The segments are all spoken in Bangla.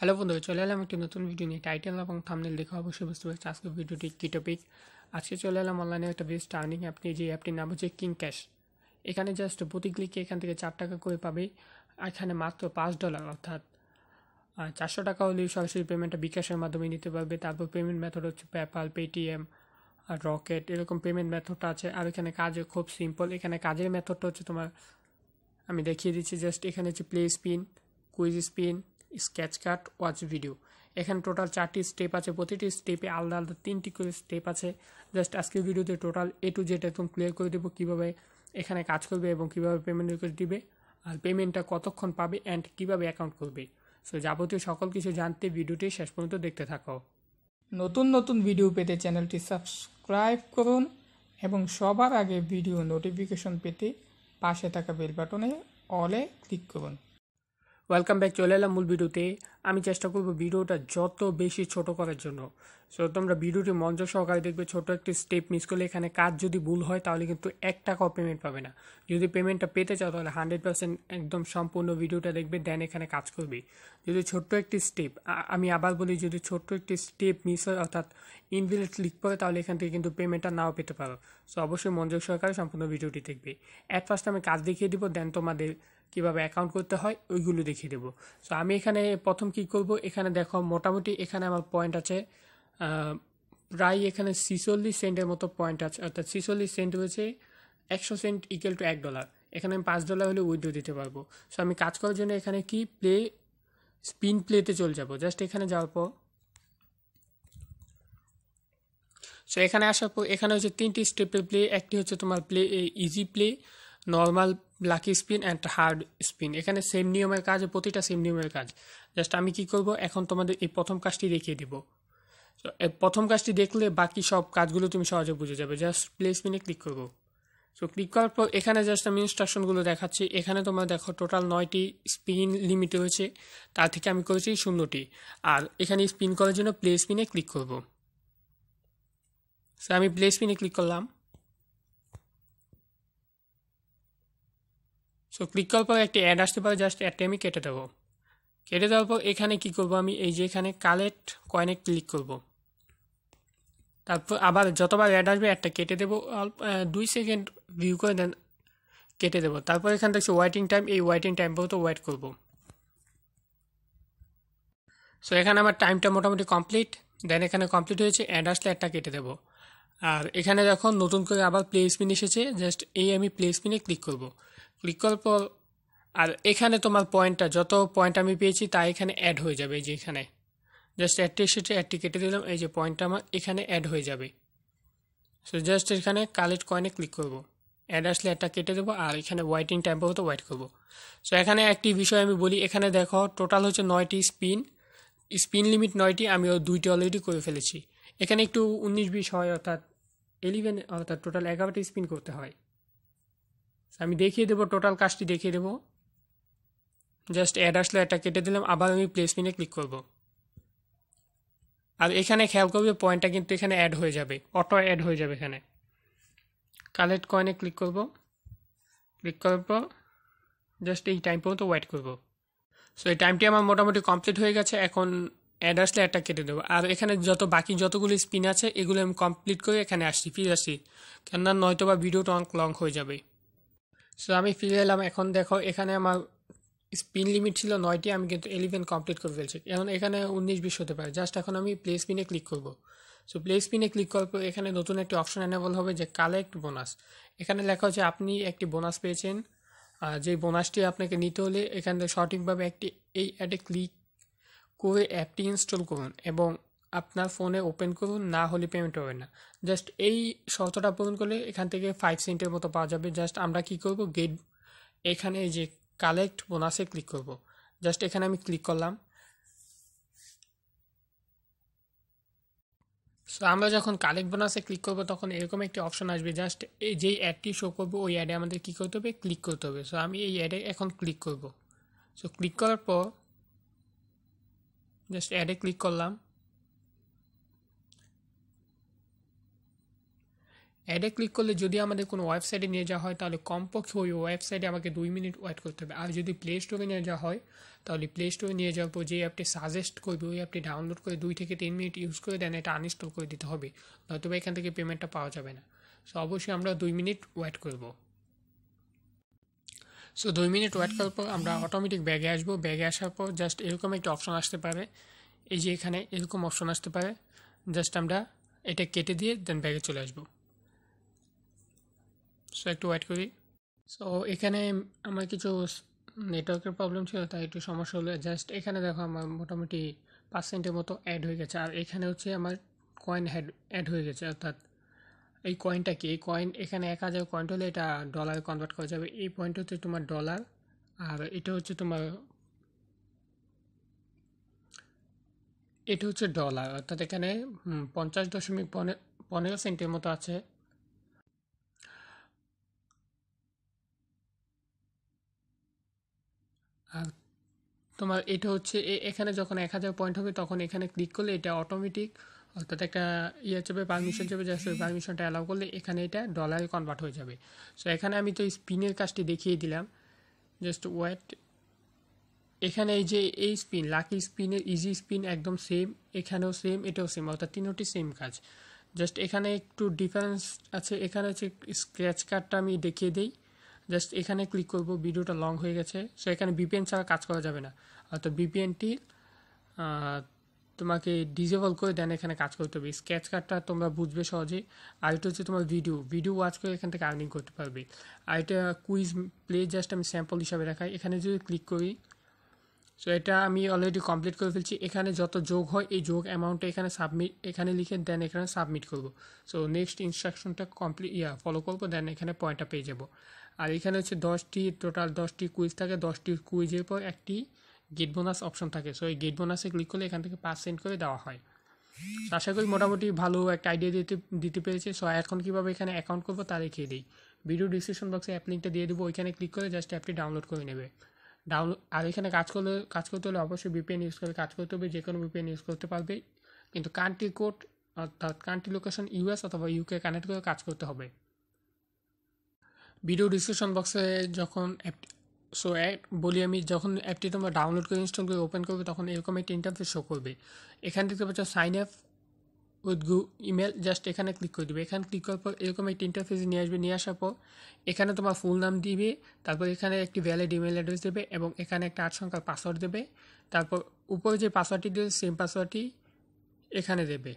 হ্যালো বন্ধুরা চলে এলাম একটি নতুন ভিডিও নিয়ে টাইটেল এবং থামনেল দেখে অবশ্যই বুঝতে পারছি আজকের ভিডিওটি কী টপিক আজকে চলে এলাম অনলাইনে একটা বেস্ট আর্নিং অ্যাপটি যে অ্যাপটির নাম হচ্ছে কিং ক্যাশ এখানে জাস্ট প্রতি ক্লিকে এখান থেকে চার টাকা করে পাবে এখানে মাত্র পাঁচ ডলার অর্থাৎ চারশো টাকা হলেই সরাসরি পেমেন্টটা বিকাশের মাধ্যমে নিতে পারবে তারপর পেমেন্ট মেথড হচ্ছে পেপাল পেটিএম আর রকেট এরকম পেমেন্ট মেথডটা আছে আর এখানে কাজও খুব সিম্পল এখানে কাজের মেথডটা হচ্ছে তোমার আমি দেখিয়ে দিচ্ছি জাস্ট এখানে হচ্ছে play spin quiz spin sketch cut watch video এখানে টোটাল চারটি স্টেপ আছে প্রতিটি স্টেপে আলাদা আলাদা তিনটি করে স্টেপ আছে জাস্ট আজকের ভিডিওতে টোটাল এ টু জেড একদম ক্লিয়ার করে দেবো কীভাবে এখানে কাজ করবে এবং কীভাবে পেমেন্ট রিকোয়েস্ট দিবে আর পেমেন্টটা কতক্ষণ পাবে অ্যান্ড কীভাবে অ্যাকাউন্ট করবে সো যাবতীয় সকল কিছু জানতে ভিডিওটি শেষ পর্যন্ত দেখতে থাকো নতুন নতুন ভিডিও পেতে চ্যানেলটি সাবস্ক্রাইব করুন এবং সবার আগে ভিডিও নোটিফিকেশন পেতে পাশে থাকা বেল বাটনে অলে ক্লিক করুন ওয়েলকাম ব্যাক চলে এলাম মূল ভিডিওতে আমি চেষ্টা করব ভিডিওটা যত বেশি ছোট করার জন্য সো তোমরা ভিডিওটি মঞ্চ সহকারে দেখবে ছোট একটি স্টেপ মিস করলে এখানে কাজ যদি ভুল হয় তাহলে কিন্তু এক টাকাও পেমেন্ট পাবে না যদি পেমেন্টটা পেতে চাও তাহলে হান্ড্রেড পার্সেন্ট একদম সম্পূর্ণ ভিডিওটা দেখবে দেন এখানে কাজ করবে যদি ছোট্ট একটি স্টেপ আমি আবার বলি যদি ছোট্ট একটি স্টেপ মিস হয় অর্থাৎ ইনভিলেট ক্লিক করে তাহলে এখান থেকে কিন্তু পেমেন্টটা নাও পেতে পারো সো অবশ্যই মঞ্চ সহকারে সম্পূর্ণ ভিডিওটি দেখবে অ্যাট ফার্স্ট আমি কাজ দেখিয়ে দিব দেন তোমাদের কিভাবে অ্যাকাউন্ট করতে হয় ওইগুলো দেখিয়ে দেবো সো আমি এখানে প্রথম কি করব এখানে দেখো মোটামুটি এখানে আমার পয়েন্ট আছে প্রায় এখানে ছিচল্লিশ সেন্টের মতো পয়েন্ট আছে অর্থাৎ ছিচল্লিশ সেন্ট হয়েছে একশো সেন্ট ইকুয়াল টু এক ডলার এখানে আমি পাঁচ ডলার হলে উইথড্রো দিতে পারবো সো আমি কাজ করার জন্য এখানে কি প্লে স্পিন প্লেতে চলে যাব জাস্ট এখানে যাওয়ার পর সো এখানে আসার পর এখানে হচ্ছে তিনটি স্টেপের প্লে একটি হচ্ছে তোমার play easy play normal lucky spin and hard spin এখানে সেম নিয়মের কাজ প্রতিটা সেম নিয়মের কাজ জাস্ট আমি কি করব এখন তোমাদের এই প্রথম কাজটি দেখিয়ে দিব প্রথম কাজটি দেখলে বাকি সব কাজগুলো তুমি সহজে বুঝে যাবে জাস্ট প্লে স্পিনে ক্লিক করবো সো ক্লিক করার পর এখানে জাস্ট আমি ইনস্ট্রাকশনগুলো দেখাচ্ছি এখানে তোমরা দেখো টোটাল নয়টি স্পিন লিমিট রয়েছে তার থেকে আমি করেছি শূন্যটি আর এখানে স্পিন করার জন্য প্লে স্পিনে ক্লিক করব সো আমি প্লে স্পিনে ক্লিক করলাম সো ক্লিক করার পর একটি অ্যাড আসতে পারে জাস্ট অ্যাডটি আমি কেটে দেবো কেটে দেওয়ার পর এখানে কি করব আমি এই যে এখানে কালেক্ট কয়েনে ক্লিক করব তারপর আবার যতবার অ্যাড আসবে একটা কেটে দেবো দুই সেকেন্ড ভিউ করে দেন কেটে দেবো তারপর এখান থেকে ওয়েটিং টাইম এই ওয়েটিং টাইম তো ওয়েট করব সো এখানে আমার টাইমটা মোটামুটি কমপ্লিট দেন এখানে কমপ্লিট হয়েছে অ্যাড আসলে একটা কেটে দেবো আর এখানে দেখো নতুন করে আবার প্লে স্পিন এসেছে জাস্ট এই আমি প্লে স্পিনে ক্লিক করবো বিকল্প আর এখানে তোমার পয়েন্টটা যত পয়েন্ট আমি পেয়েছি তা এখানে অ্যাড হয়ে যাবে এই যে এখানে জাস্ট অ্যাডটি এসেছে অ্যাডটি কেটে দিলাম এই যে পয়েন্টটা আমার এখানে অ্যাড হয়ে যাবে সো জাস্ট এখানে কালেক্ট কয়েনে ক্লিক করব অ্যাড আসলে অ্যাডটা কেটে দেবো আর এখানে ওয়াইটিং টাইম পাবো তো ওয়াইট করবো সো এখানে একটি বিষয় আমি বলি এখানে দেখো টোটাল হচ্ছে নয়টি স্পিন স্পিন লিমিট নয়টি আমি দুইটি অলরেডি করে ফেলেছি এখানে একটু উনিশ বিশ হয় অর্থাৎ এলিভেন অর্থাৎ টোটাল এগারোটি স্পিন করতে হয় আমি দেখিয়ে দেবো টোটাল কাজটি দেখিয়ে দেবো জাস্ট অ্যাড আসলে এটা কেটে দিলাম আবার আমি প্লেসমেন্টে ক্লিক করব আর এখানে খেয়াল করবে পয়েন্টটা কিন্তু এখানে অ্যাড হয়ে যাবে অটো অ্যাড হয়ে যাবে এখানে কালেক্ট কয়েনে ক্লিক করব ক্লিক করার পর জাস্ট এই টাইম পর্যন্ত ওয়েট করব সো এই টাইমটি আমার মোটামুটি কমপ্লিট হয়ে গেছে এখন অ্যাড আসলে একটা কেটে দেবো আর এখানে যত বাকি যতগুলি স্পিন আছে এগুলো আমি কমপ্লিট করে এখানে আসছি ফিরে আসছি কেননা নয়তো বা ভিডিওটা অনেক লং হয়ে যাবে সো আমি ফিরে এলাম এখন দেখো এখানে আমার স্পিন লিমিট ছিল নয়টি আমি কিন্তু এলিভেন কমপ্লিট করে ফেলছি এখন এখানে উনিশ বিশ হতে পারে জাস্ট এখন আমি প্লে স্পিনে ক্লিক করব সো প্লে স্পিনে ক্লিক করার পর এখানে নতুন একটি অপশন অ্যানেবল হবে যে কালেক্ট বোনাস এখানে লেখা হচ্ছে আপনি একটি বোনাস পেয়েছেন যে বোনাসটি আপনাকে নিতে হলে এখান থেকে সঠিকভাবে একটি এই অ্যাডে ক্লিক করে অ্যাপটি ইনস্টল করুন এবং আপনার ফোনে ওপেন করুন না হলে পেমেন্ট হবে না জাস্ট এই শর্তটা পূরণ করলে এখান থেকে ফাইভ সেন্টের মতো পাওয়া যাবে জাস্ট আমরা কি করব গেট এখানে যে কালেক্ট বোনাসে ক্লিক করব জাস্ট এখানে আমি ক্লিক করলাম সো আমরা যখন কালেক্ট বোনাসে ক্লিক করব তখন এরকম একটি অপশন আসবে জাস্ট এই যেই অ্যাডটি শো করবো ওই অ্যাডে আমাদের কী করতে হবে ক্লিক করতে হবে সো আমি এই অ্যাডে এখন ক্লিক করব সো ক্লিক করার পর জাস্ট অ্যাডে ক্লিক করলাম অ্যাডে ক্লিক করলে যদি আমাদের কোনো ওয়েবসাইটে নিয়ে যাওয়া হয় তাহলে কমপক্ষে ওই ওয়েবসাইটে আমাকে দুই মিনিট ওয়েট করতে হবে আর যদি প্লে স্টোরে নিয়ে যাওয়া হয় তাহলে প্লে স্টোরে নিয়ে যাওয়ার পর যে অ্যাপটি সাজেস্ট করবে ওই অ্যাপটি ডাউনলোড করে দুই থেকে তিন মিনিট ইউজ করে দেন এটা আনইনস্টল করে দিতে হবে নয়তো এখান থেকে পেমেন্টটা পাওয়া যাবে না সো অবশ্যই আমরা দুই মিনিট ওয়েট করব সো দুই মিনিট ওয়েট করার পর আমরা অটোমেটিক ব্যাগে আসবো ব্যাগে আসার পর জাস্ট এরকম একটা অপশন আসতে পারে এই যে এখানে এরকম অপশন আসতে পারে জাস্ট আমরা এটা কেটে দিয়ে দেন ব্যাগে চলে আসবো সো একটু ওয়েট করি সো এখানে আমার কিছু নেটওয়ার্কের প্রবলেম ছিল তাই একটু সমস্যা হলো জাস্ট এখানে দেখো আমার মোটামুটি পার্সেন্টের মতো অ্যাড হয়ে গেছে আর এখানে হচ্ছে আমার কয়েন হ্যাড অ্যাড হয়ে গেছে অর্থাৎ এই কয়েনটা কি এই কয়েন এখানে এক হাজার কয়েন হলে এটা ডলারে কনভার্ট করা যাবে এই পয়েন্ট হচ্ছে তোমার ডলার আর এটা হচ্ছে তোমার এটা হচ্ছে ডলার অর্থাৎ এখানে পঞ্চাশ দশমিক পনেরো পনেরো সেন্টের মতো আছে আর তোমার এটা হচ্ছে এখানে যখন এক হাজার পয়েন্ট হবে তখন এখানে ক্লিক করলে এটা অটোমেটিক অর্থাৎ একটা ইয়ে চাপে পারমিশন চাপে যাচ্ছে পারমিশনটা অ্যালাউ করলে এখানে এটা ডলারে কনভার্ট হয়ে যাবে সো এখানে আমি তো স্পিনের কাজটি দেখিয়ে দিলাম জাস্ট ওয়েট এখানে এই যে এই স্পিন লাকি স্পিনের ইজি স্পিন একদম সেম এখানেও সেম এটাও সেম অর্থাৎ তিনোটি সেম কাজ জাস্ট এখানে একটু ডিফারেন্স আছে এখানে হচ্ছে স্ক্র্যাচ কার্ডটা আমি দেখিয়ে দিই জাস্ট এখানে ক্লিক করব ভিডিওটা লং হয়ে গেছে সো এখানে বিপিএন ছাড়া কাজ করা যাবে না অর্থাৎ বিপিএনটি তোমাকে ডিজেবল করে দেন এখানে কাজ করতে হবে স্কেচ কার্ডটা তোমরা বুঝবে সহজেই আর এটা হচ্ছে তোমার ভিডিও ভিডিও ওয়াচ করে এখান থেকে আর্নিং করতে পারবে আর এটা কুইজ প্লে জাস্ট আমি স্যাম্পল হিসাবে রাখাই এখানে যদি ক্লিক করি সো এটা আমি অলরেডি কমপ্লিট করে ফেলছি এখানে যত যোগ হয় এই যোগ অ্যামাউন্টটা এখানে সাবমিট এখানে লিখে দেন এখানে সাবমিট করব সো নেক্সট ইনস্ট্রাকশনটা কমপ্লিট ইয়া ফলো করবো দেন এখানে পয়েন্টটা পেয়ে যাব আর এখানে হচ্ছে দশটি টোটাল দশটি কুইজ থাকে দশটি কুইজের পর একটি গেট বোনাস অপশন থাকে সো এই গেট বোনাসে ক্লিক করলে এখান থেকে পার্সেন্ট করে দেওয়া হয় আশা করি মোটামুটি ভালো একটা আইডিয়া দিতে দিতে পেরেছে সো এখন কীভাবে এখানে অ্যাকাউন্ট করবো তা দেখিয়ে দিই ভিডিও ডিসক্রিপশন বক্সে অ্যাপ লিঙ্কটা দিয়ে দেবো ওইখানে ক্লিক করে জাস্ট অ্যাপটি ডাউনলোড করে নেবে ডাউন আর এখানে কাজ করলে কাজ করতে হলে অবশ্যই বিপিএন ইউজ করে কাজ করতে হবে যে কোনো বিপিএন ইউজ করতে পারবে কিন্তু কান্ট্রি কোড অর্থাৎ কান্ট্রি লোকেশন ইউএস অথবা ইউকে কানেক্ট করে কাজ করতে হবে ভিডিও ডিসক্রিপশন বক্সে যখন সো অ্যাপ বলি আমি যখন অ্যাপটি তোমরা ডাউনলোড করে ইনস্টল করে ওপেন করবে তখন এরকম একটি ইন্টারফেস শো করবে এখান থেকে sign up with Google email just এখানে ক্লিক করে দেবে এখানে ক্লিক করার পর এরকম একটি ইন্টারফেস নিয়ে আসবে নিয়ে আসার পর এখানে তোমার ফুল নাম দিবে তারপর এখানে একটি ভ্যালিড ইমেল অ্যাড্রেস দেবে এবং এখানে একটা আট সংখ্যার পাসওয়ার্ড দেবে তারপর উপরে যে পাসওয়ার্ডটি দেবে সেম পাসওয়ার্ডটি এখানে দেবে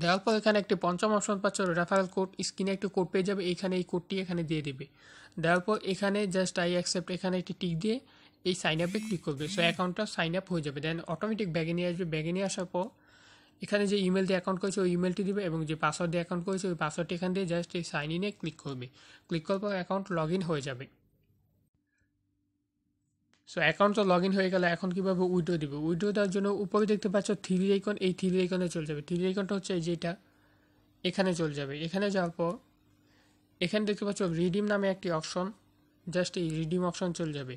দেওয়ার পর এখানে একটি পঞ্চম অপশন পাচ্ছ রেফারেল কোড স্ক্রিনে একটি কোড পেয়ে যাবে এখানে এই কোডটি এখানে দিয়ে দেবে দেওয়ার পর এখানে জাস্ট আই অ্যাকসেপ্ট এখানে একটি টিক দিয়ে এই সাইন আপে ক্লিক করবে সো অ্যাকাউন্টটা সাইন আপ হয়ে যাবে দেন অটোমেটিক ব্যাগে নিয়ে আসবে ব্যাগে নিয়ে আসার পর এখানে যে ইমেল দিয়ে অ্যাকাউন্ট করেছে ওই ইমেলটি দিবে এবং যে পাসওয়ার্ড দিয়ে অ্যাকাউন্ট করেছে ওই পাসওয়ার্ডটি এখান দিয়ে জাস্ট এই সাইন ইনে ক্লিক করবে ক্লিক করার পর অ্যাকাউন্ট লগ ইন হয়ে যাবে সো অ্যাকাউন্ট তো লগ ইন হয়ে গেলে এখন কীভাবে উইড্রো দিবে উইড্রো দেওয়ার জন্য উপরে দেখতে পাচ্ছ থ্রি আইকন এই থ্রি আইকনে চলে যাবে থ্রি আইকনটা হচ্ছে যেটা এখানে চলে যাবে এখানে যাওয়ার পর এখানে দেখতে পাচ্ছ রিডিম নামে একটি অপশন জাস্ট এই রিডিম অপশন চলে যাবে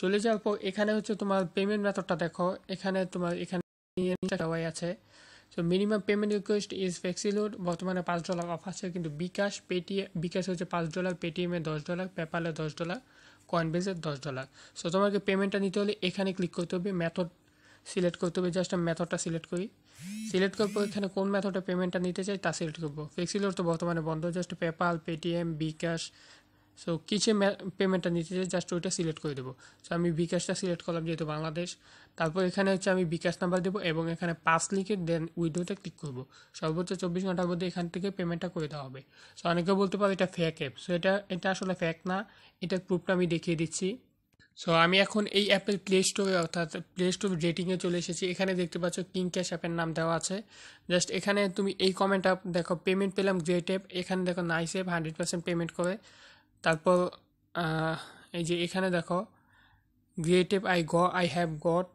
চলে যাওয়ার পর এখানে হচ্ছে তোমার পেমেন্ট মেথডটা দেখো এখানে তোমার এখানে সবাই আছে so minimum payment request is Flexiload বর্তমানে পাঁচ ডলার অফ আছে কিন্তু বিকাশ পেটিএম বিকাশ হচ্ছে পাঁচ ডলার পেটিএমে দশ ডলার পেপালে দশ ডলার কয়েনবেজে দশ ডলার সো তোমাকে পেমেন্টটা নিতে হলে এখানে ক্লিক করতে হবে মেথড সিলেক্ট করতে হবে জাস্ট মেথডটা সিলেক্ট করি সিলেক্ট করবো এখানে কোন মেথডে পেমেন্টটা নিতে চাই তা সিলেক্ট করবো ফ্লেক্সিলোড তো বর্তমানে বন্ধ just PayPal Paytm bKash so কিছু পেমেন্টটা নিতে চাই জাস্ট ওইটা সিলেক্ট করে দেবো সো আমি বিকাশটা সিলেক্ট করলাম যেহেতু বাংলাদেশ তারপর এখানে হচ্ছে আমি বিকাশ নাম্বার দেবো এবং এখানে পাস লিখে দেন উইডোটা ক্লিক করবো সর্বোচ্চ চব্বিশ ঘন্টার মধ্যে এখান থেকে পেমেন্টটা করে দেওয়া হবে সো অনেকে বলতে পারো এটা ফ্যাক অ্যাপ সো এটা এটা আসলে ফ্যাক না এটার প্রুফটা আমি দেখিয়ে দিচ্ছি সো আমি এখন এই অ্যাপের প্লে স্টোরে অর্থাৎ প্লে স্টোর রেটিংয়ে চলে এসেছি এখানে দেখতে পাচ্ছ কিং ক্যাশ অ্যাপের নাম দেওয়া আছে জাস্ট এখানে তুমি এই কমেন্টটা দেখো পেমেন্ট পেলাম গ্রেট অ্যাপ এখানে দেখো nice app hundred percent payment করে তারপর এই যে এখানে দেখো গ্রিয়েটিভ আই গ I have got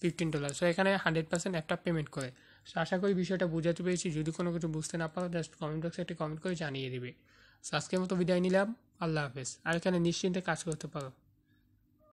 fifteen dollar so এখানে হান্ড্রেড পার্সেন্ট অ্যাপটা পেমেন্ট করে সো আশা করি বিষয়টা বোঝাতে পেরেছি যদি কোনো কিছু বুঝতে না পারো জাস্ট কমেন্ট বক্সে একটা কমেন্ট করে জানিয়ে দেবে সো আজকের মতো বিদায় নিলাম আল্লাহ হাফেজ আর এখানে নিশ্চিন্তে কাজ করতে পারো